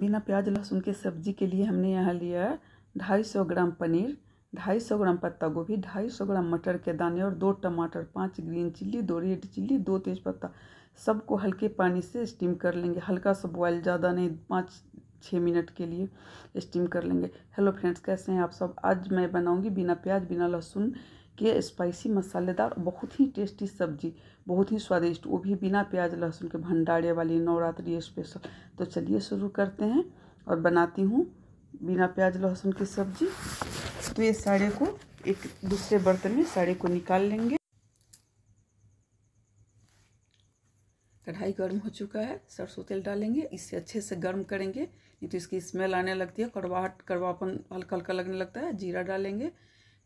बिना प्याज लहसुन के सब्जी के लिए हमने यहाँ लिया है ढाई सौ ग्राम पनीर ढाई सौ ग्राम पत्ता गोभी ढाई सौ ग्राम मटर के दाने और दो टमाटर पाँच ग्रीन चिल्ली दो रेड चिल्ली दो तेज पत्ता सबको हल्के पानी से स्टीम कर लेंगे हल्का सा बॉयल ज़्यादा नहीं पाँच छः मिनट के लिए स्टीम कर लेंगे हेलो फ्रेंड्स कैसे हैं आप सब आज मैं बनाऊंगी बिना प्याज बिना लहसुन कि स्पाइसी मसालेदार बहुत ही टेस्टी सब्जी बहुत ही स्वादिष्ट वो भी बिना प्याज लहसुन के भंडारे वाली नवरात्रि स्पेशल तो चलिए शुरू करते हैं और बनाती हूँ बिना प्याज लहसुन की सब्जी तो ये साड़े को एक दूसरे बर्तन में साड़े को निकाल लेंगे कढ़ाई गर्म हो चुका है सरसों तेल डालेंगे इसे अच्छे से गर्म करेंगे नहीं तो इसकी स्मेल आने लगती है कड़वाहट कड़वापन हल्का हल्का लगने लगता है जीरा डालेंगे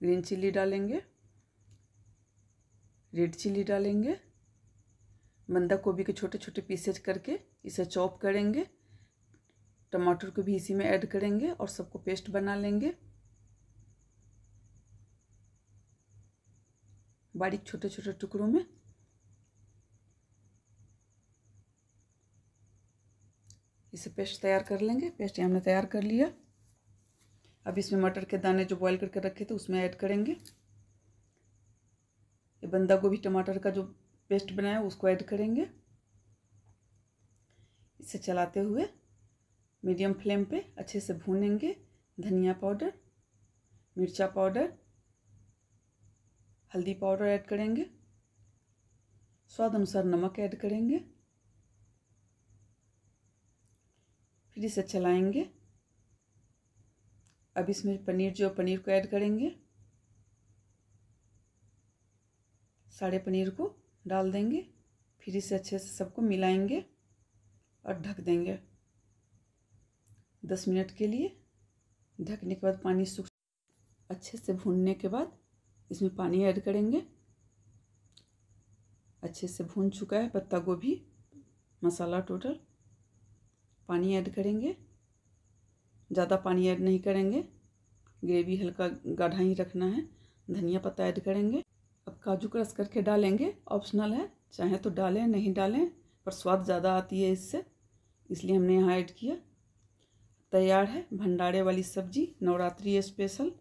ग्रीन चिल्ली डालेंगे रेड चिली डालेंगे बंदा गोभी के छोटे छोटे पीसेज करके इसे चॉप करेंगे टमाटर को भी इसी में ऐड करेंगे और सबको पेस्ट बना लेंगे बारीक छोटे छोटे टुकड़ों में इसे पेस्ट तैयार कर लेंगे पेस्ट हमने तैयार कर लिया अब इसमें मटर के दाने जो बॉईल करके रखे थे उसमें ऐड करेंगे ये बंदा गोभी टमाटर का जो पेस्ट बनाया उसको ऐड करेंगे इसे चलाते हुए मीडियम फ्लेम पे अच्छे से भूनेंगे धनिया पाउडर मिर्चा पाउडर हल्दी पाउडर ऐड करेंगे स्वाद अनुसार नमक ऐड करेंगे फिर इसे चलाएंगे अब इसमें पनीर जो पनीर को ऐड करेंगे सारे पनीर को डाल देंगे फिर इसे अच्छे से सबको मिलाएंगे और ढक देंगे दस मिनट के लिए ढकने के बाद पानी सूख अच्छे से भूनने के बाद इसमें पानी ऐड करेंगे अच्छे से भून चुका है पत्ता गोभी मसाला टोटल पानी ऐड करेंगे ज़्यादा पानी ऐड नहीं करेंगे ग्रेवी हल्का गाढ़ा ही रखना है धनिया पत्ता ऐड करेंगे काजू क्रश करके डालेंगे ऑप्शनल है चाहे तो डालें नहीं डालें पर स्वाद ज़्यादा आती है इससे इसलिए हमने यहाँ ऐड किया तैयार है भंडारे वाली सब्जी नवरात्रि स्पेशल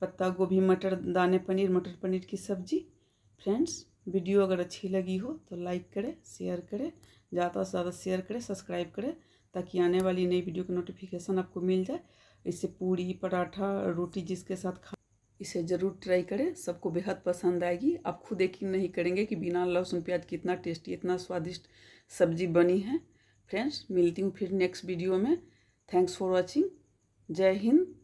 पत्ता गोभी मटर दाने पनीर मटर पनीर की सब्जी फ्रेंड्स वीडियो अगर अच्छी लगी हो तो लाइक करें शेयर करें ज़्यादा से ज़्यादा शेयर करें सब्सक्राइब करें ताकि आने वाली नई वीडियो की नोटिफिकेशन आपको मिल जाए इससे पूरी पराठा रोटी जिसके साथ खा इसे ज़रूर ट्राई करें सबको बेहद पसंद आएगी आप खुद यकीन नहीं करेंगे कि बिना लहसुन प्याज कितना टेस्टी इतना स्वादिष्ट सब्जी बनी है फ्रेंड्स मिलती हूँ फिर नेक्स्ट वीडियो में थैंक्स फॉर वॉचिंग जय हिंद